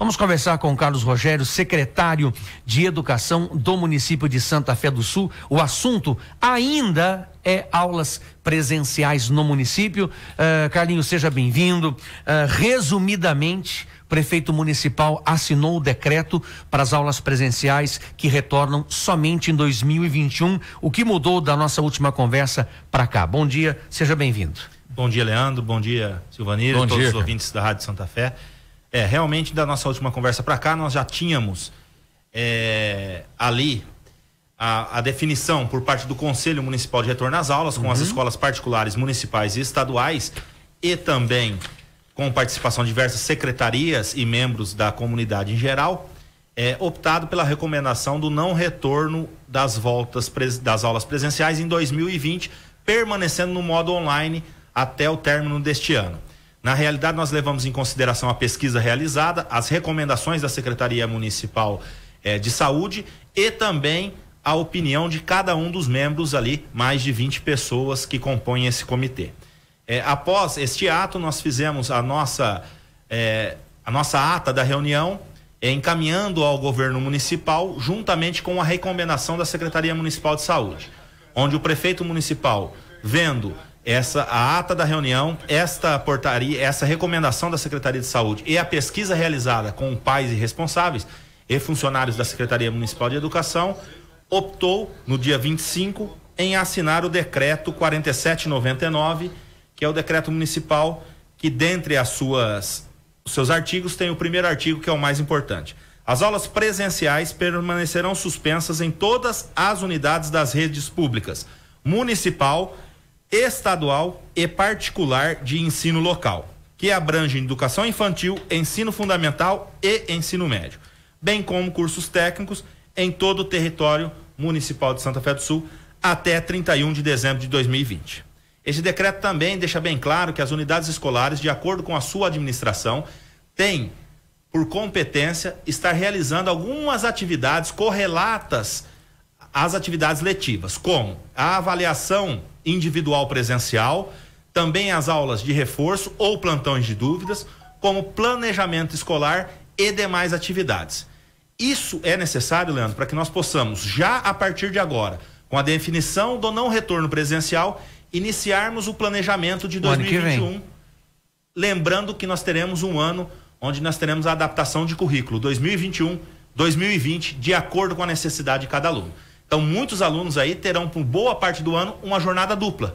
Vamos conversar com o Carlos Rogério, secretário de Educação do município de Santa Fé do Sul. O assunto ainda é aulas presenciais no município. Uh, Carlinhos, seja bem-vindo. Uh, resumidamente, prefeito municipal assinou o decreto para as aulas presenciais que retornam somente em 2021. O que mudou da nossa última conversa para cá? Bom dia, seja bem-vindo. Bom dia, Leandro. Bom dia, Silvanir, Bom todos dia. os ouvintes da Rádio Santa Fé. É, realmente, da nossa última conversa para cá, nós já tínhamos é, ali a, a, definição por parte do Conselho Municipal de Retorno às Aulas com uhum. as escolas particulares, municipais e estaduais e também com participação de diversas secretarias e membros da comunidade em geral, é, optado pela recomendação do não retorno das voltas das aulas presenciais em 2020, permanecendo no modo online até o término deste ano. Na realidade, nós levamos em consideração a pesquisa realizada, as recomendações da Secretaria Municipal eh, de Saúde e também a opinião de cada um dos membros ali, mais de 20 pessoas que compõem esse comitê. Eh, após este ato, nós fizemos a nossa, eh, a nossa ata da reunião, eh, encaminhando ao governo municipal, juntamente com a recomendação da Secretaria Municipal de Saúde, onde o prefeito municipal, vendo essa a ata da reunião, esta portaria, essa recomendação da Secretaria de Saúde e a pesquisa realizada com pais e responsáveis e funcionários da Secretaria Municipal de Educação, optou no dia 25 em assinar o decreto 4799, que é o decreto municipal que dentre as suas seus artigos tem o primeiro artigo que é o mais importante. As aulas presenciais permanecerão suspensas em todas as unidades das redes públicas, municipal estadual e particular de ensino local, que abrange educação infantil, ensino fundamental e ensino médio, bem como cursos técnicos em todo o território municipal de Santa Fé do Sul até 31 de dezembro de 2020. Esse decreto também deixa bem claro que as unidades escolares, de acordo com a sua administração, têm por competência estar realizando algumas atividades correlatas as atividades letivas, como a avaliação individual presencial, também as aulas de reforço ou plantões de dúvidas, como planejamento escolar e demais atividades. Isso é necessário, Leandro, para que nós possamos, já a partir de agora, com a definição do não retorno presencial, iniciarmos o planejamento de 2021. Lembrando que nós teremos um ano onde nós teremos a adaptação de currículo 2021, 2020, de acordo com a necessidade de cada aluno. Então, muitos alunos aí terão, por boa parte do ano, uma jornada dupla,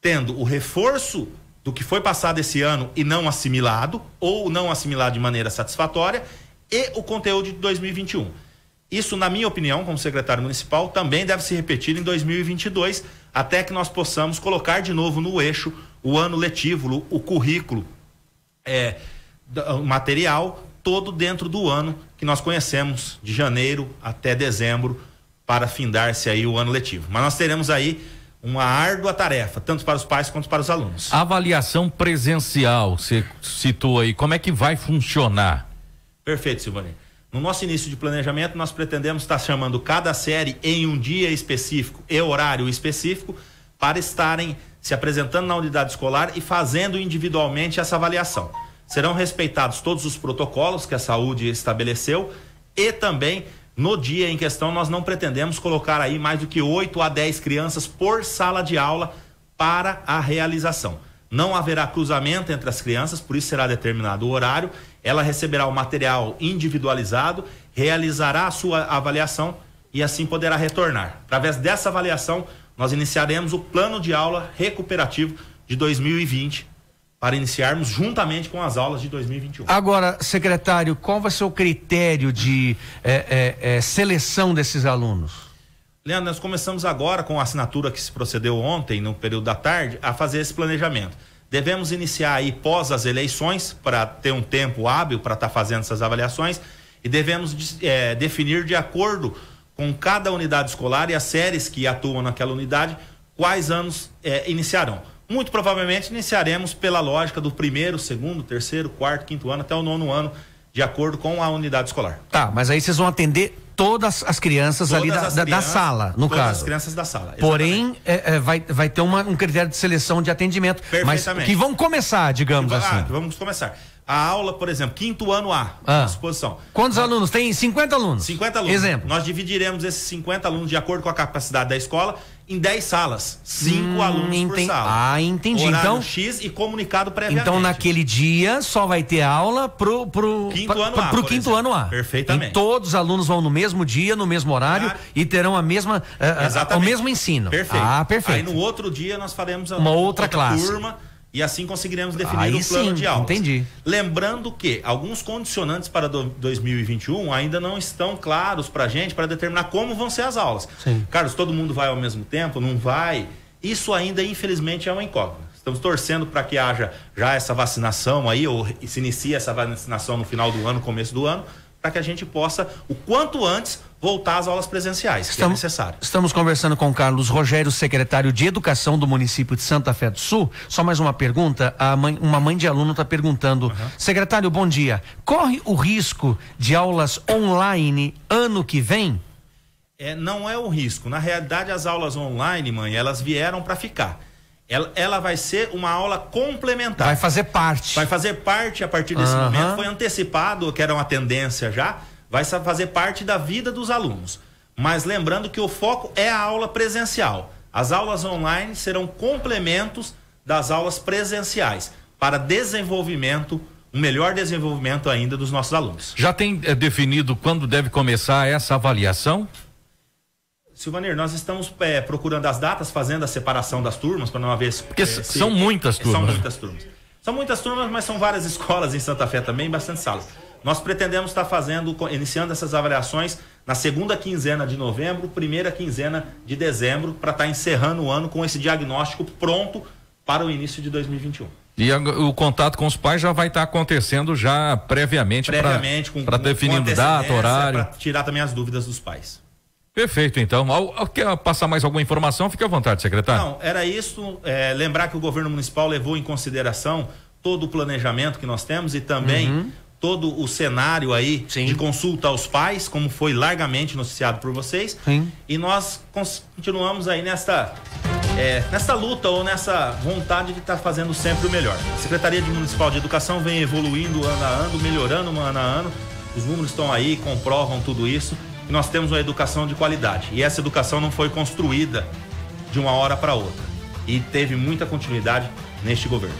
tendo o reforço do que foi passado esse ano e não assimilado, ou não assimilado de maneira satisfatória, e o conteúdo de 2021. Isso, na minha opinião, como secretário municipal, também deve se repetir em 2022, até que nós possamos colocar de novo no eixo o ano letivo, o currículo, é, o material todo dentro do ano que nós conhecemos, de janeiro até dezembro para findar-se aí o ano letivo. Mas nós teremos aí uma árdua tarefa, tanto para os pais quanto para os alunos. Avaliação presencial, você citou aí, como é que vai funcionar? Perfeito, Silvani. No nosso início de planejamento, nós pretendemos estar chamando cada série em um dia específico e horário específico para estarem se apresentando na unidade escolar e fazendo individualmente essa avaliação. Serão respeitados todos os protocolos que a saúde estabeleceu e também no dia em questão, nós não pretendemos colocar aí mais do que 8 a 10 crianças por sala de aula para a realização. Não haverá cruzamento entre as crianças, por isso será determinado o horário. Ela receberá o material individualizado, realizará a sua avaliação e assim poderá retornar. Através dessa avaliação, nós iniciaremos o plano de aula recuperativo de 2020 para iniciarmos juntamente com as aulas de 2021. Agora, secretário, qual vai ser o critério de é, é, é, seleção desses alunos? Leandro, nós começamos agora com a assinatura que se procedeu ontem, no período da tarde, a fazer esse planejamento. Devemos iniciar aí pós as eleições, para ter um tempo hábil para estar tá fazendo essas avaliações, e devemos é, definir de acordo com cada unidade escolar e as séries que atuam naquela unidade, quais anos é, iniciarão. Muito provavelmente iniciaremos pela lógica do primeiro, segundo, terceiro, quarto, quinto ano até o nono ano, de acordo com a unidade escolar. Tá, mas aí vocês vão atender todas as crianças todas ali da, da, crianças, da, sala, no todas caso. Todas as crianças da sala. Exatamente. Porém, é, é, vai, vai ter uma, um critério de seleção de atendimento. Perfeitamente. Mas que vão começar, digamos que, ah, assim. Ah, vamos começar a aula, por exemplo, quinto ano A, ah. exposição. Quantos ah. alunos? Tem 50 alunos. 50 alunos. Exemplo. Nós dividiremos esses 50 alunos de acordo com a capacidade da escola em 10 salas, 5 hum, alunos enten... por sala. Ah, entendi. Horário então X e comunicado previamente. Então naquele dia só vai ter aula pro pro quinto ano pra, A. Pro quinto ano A. Perfeitamente. E todos os alunos vão no mesmo dia, no mesmo horário ah. e terão a mesma uh, eh, eh, o mesmo ensino. Perfeito. Ah, perfeito. Aí no outro dia nós faremos a, uma outra, outra classe. turma e assim conseguiremos definir Aí o plano sim, de aulas. Entendi. Lembrando que alguns condicionantes para 2021 ainda não estão claros para a gente para determinar como vão ser as aulas. Sim. Carlos, todo mundo vai ao mesmo tempo? Não vai? Isso ainda, infelizmente, é uma incógnita. Estamos torcendo para que haja já essa vacinação aí, ou se inicie essa vacinação no final do ano, começo do ano, para que a gente possa, o quanto antes, voltar às aulas presenciais, estamos, que é necessário. Estamos conversando com Carlos Rogério, secretário de Educação do município de Santa Fé do Sul. Só mais uma pergunta, mãe, uma mãe de aluno está perguntando, uhum. secretário, bom dia, corre o risco de aulas online ano que vem? É, não é o risco. Na realidade, as aulas online, mãe, elas vieram para ficar. Ela, ela, vai ser uma aula complementar. Vai fazer parte. Vai fazer parte a partir desse uhum. momento. Foi antecipado, que era uma tendência já, vai fazer parte da vida dos alunos. Mas lembrando que o foco é a aula presencial. As aulas online serão complementos das aulas presenciais para desenvolvimento, um melhor desenvolvimento ainda dos nossos alunos. Já tem é, definido quando deve começar essa avaliação? Silvanir, nós estamos é, procurando as datas, fazendo a separação das turmas, para não haver. Porque é, são muitas turmas. São né? muitas turmas. São muitas turmas, mas são várias escolas em Santa Fé também, bastante salas. Nós pretendemos estar tá fazendo, iniciando essas avaliações na segunda quinzena de novembro, primeira quinzena de dezembro, para estar tá encerrando o ano com esse diagnóstico pronto para o início de 2021. E o contato com os pais já vai estar tá acontecendo já previamente, previamente para definir data, horário. Para tirar também as dúvidas dos pais. Perfeito, então. Ao, ao, quer passar mais alguma informação? Fique à vontade, secretário. Não, era isso. É, lembrar que o governo municipal levou em consideração todo o planejamento que nós temos e também uhum. todo o cenário aí Sim. de consulta aos pais, como foi largamente noticiado por vocês. Sim. E nós continuamos aí nesta, é, nesta luta ou nessa vontade de estar tá fazendo sempre o melhor. A Secretaria de Municipal de Educação vem evoluindo ano a ano, melhorando ano a ano. Os números estão aí, comprovam tudo isso nós temos uma educação de qualidade. E essa educação não foi construída de uma hora para outra. E teve muita continuidade neste governo.